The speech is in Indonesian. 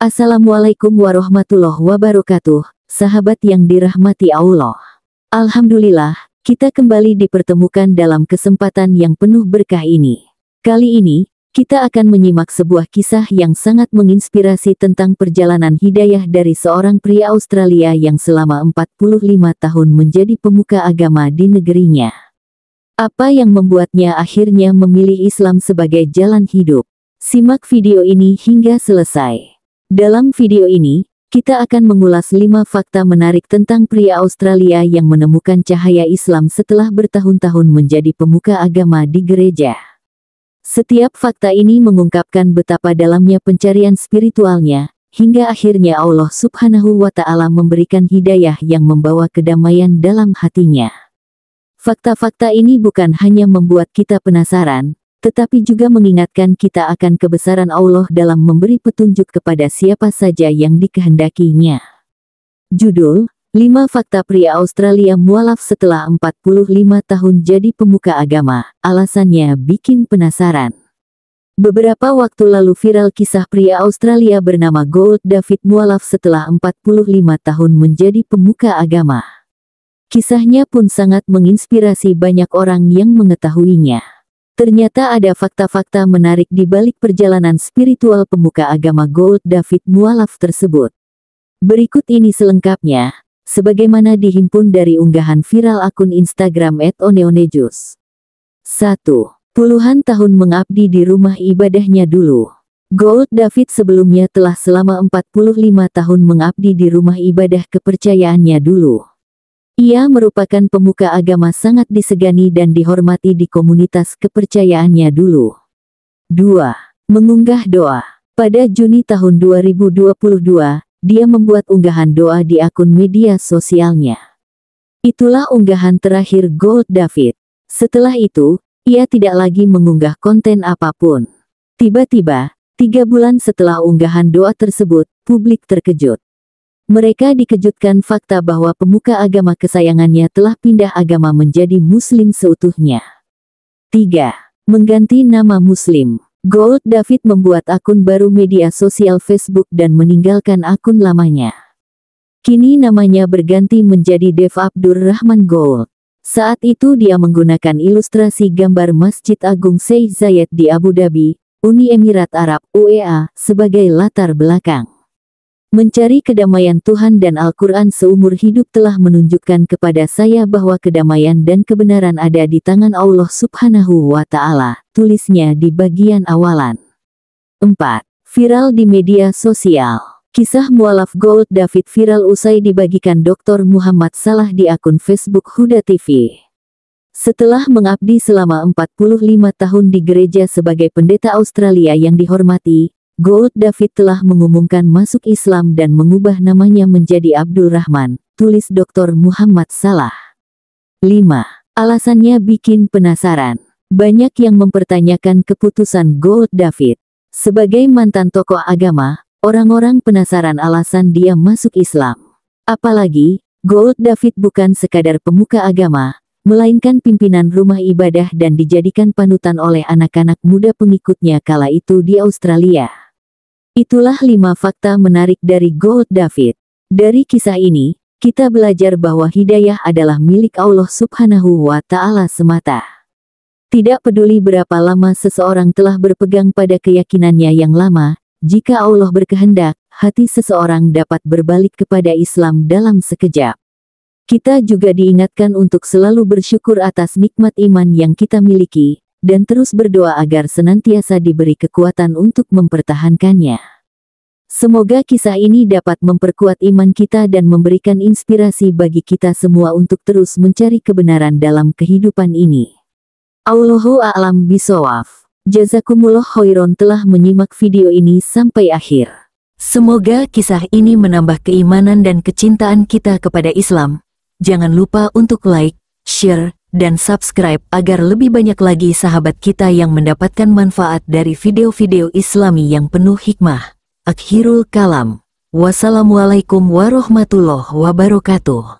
Assalamualaikum warahmatullahi wabarakatuh, sahabat yang dirahmati Allah. Alhamdulillah, kita kembali dipertemukan dalam kesempatan yang penuh berkah ini. Kali ini, kita akan menyimak sebuah kisah yang sangat menginspirasi tentang perjalanan hidayah dari seorang pria Australia yang selama 45 tahun menjadi pemuka agama di negerinya. Apa yang membuatnya akhirnya memilih Islam sebagai jalan hidup? Simak video ini hingga selesai. Dalam video ini, kita akan mengulas 5 fakta menarik tentang pria Australia yang menemukan cahaya Islam setelah bertahun-tahun menjadi pemuka agama di gereja. Setiap fakta ini mengungkapkan betapa dalamnya pencarian spiritualnya, hingga akhirnya Allah subhanahu wa ta'ala memberikan hidayah yang membawa kedamaian dalam hatinya. Fakta-fakta ini bukan hanya membuat kita penasaran, tetapi juga mengingatkan kita akan kebesaran Allah dalam memberi petunjuk kepada siapa saja yang dikehendakinya. Judul, 5 Fakta Pria Australia Mualaf Setelah 45 Tahun Jadi Pemuka Agama, Alasannya Bikin Penasaran. Beberapa waktu lalu viral kisah pria Australia bernama Gold David Mualaf setelah 45 tahun menjadi pemuka agama. Kisahnya pun sangat menginspirasi banyak orang yang mengetahuinya. Ternyata ada fakta-fakta menarik di balik perjalanan spiritual pemuka agama Gold David Mualaf tersebut. Berikut ini selengkapnya, sebagaimana dihimpun dari unggahan viral akun Instagram @oneonejus. 1. Puluhan tahun mengabdi di rumah ibadahnya dulu. Gold David sebelumnya telah selama 45 tahun mengabdi di rumah ibadah kepercayaannya dulu. Ia merupakan pemuka agama sangat disegani dan dihormati di komunitas kepercayaannya dulu. 2. Mengunggah doa. Pada Juni tahun 2022, dia membuat unggahan doa di akun media sosialnya. Itulah unggahan terakhir Gold David. Setelah itu, ia tidak lagi mengunggah konten apapun. Tiba-tiba, tiga bulan setelah unggahan doa tersebut, publik terkejut. Mereka dikejutkan fakta bahwa pemuka agama kesayangannya telah pindah agama menjadi Muslim seutuhnya. 3. Mengganti nama Muslim Gold David membuat akun baru media sosial Facebook dan meninggalkan akun lamanya. Kini namanya berganti menjadi Dev Abdur Rahman Gold. Saat itu dia menggunakan ilustrasi gambar Masjid Agung Sheikh Zayed di Abu Dhabi, Uni Emirat Arab, UEA, sebagai latar belakang. Mencari kedamaian Tuhan dan Al-Quran seumur hidup telah menunjukkan kepada saya bahwa kedamaian dan kebenaran ada di tangan Allah subhanahu wa ta'ala, tulisnya di bagian awalan. 4. Viral di media sosial Kisah mualaf Gold David viral usai dibagikan Dr. Muhammad Salah di akun Facebook Huda TV. Setelah mengabdi selama 45 tahun di gereja sebagai pendeta Australia yang dihormati, Gold David telah mengumumkan masuk Islam dan mengubah namanya menjadi Abdul Rahman, tulis Dr. Muhammad Salah. 5. Alasannya bikin penasaran. Banyak yang mempertanyakan keputusan Gold David. Sebagai mantan tokoh agama, orang-orang penasaran alasan dia masuk Islam. Apalagi, Gold David bukan sekadar pemuka agama, melainkan pimpinan rumah ibadah dan dijadikan panutan oleh anak-anak muda pengikutnya kala itu di Australia. Itulah lima fakta menarik dari Gold David. Dari kisah ini, kita belajar bahwa hidayah adalah milik Allah Subhanahu wa Ta'ala semata. Tidak peduli berapa lama seseorang telah berpegang pada keyakinannya yang lama, jika Allah berkehendak, hati seseorang dapat berbalik kepada Islam dalam sekejap. Kita juga diingatkan untuk selalu bersyukur atas nikmat iman yang kita miliki, dan terus berdoa agar senantiasa diberi kekuatan untuk mempertahankannya. Semoga kisah ini dapat memperkuat iman kita dan memberikan inspirasi bagi kita semua untuk terus mencari kebenaran dalam kehidupan ini. Allahu a'lam bisawaf. Jazakumullah khairan telah menyimak video ini sampai akhir. Semoga kisah ini menambah keimanan dan kecintaan kita kepada Islam. Jangan lupa untuk like, share, dan subscribe agar lebih banyak lagi sahabat kita yang mendapatkan manfaat dari video-video islami yang penuh hikmah. Akhirul kalam. Wassalamualaikum warahmatullahi wabarakatuh.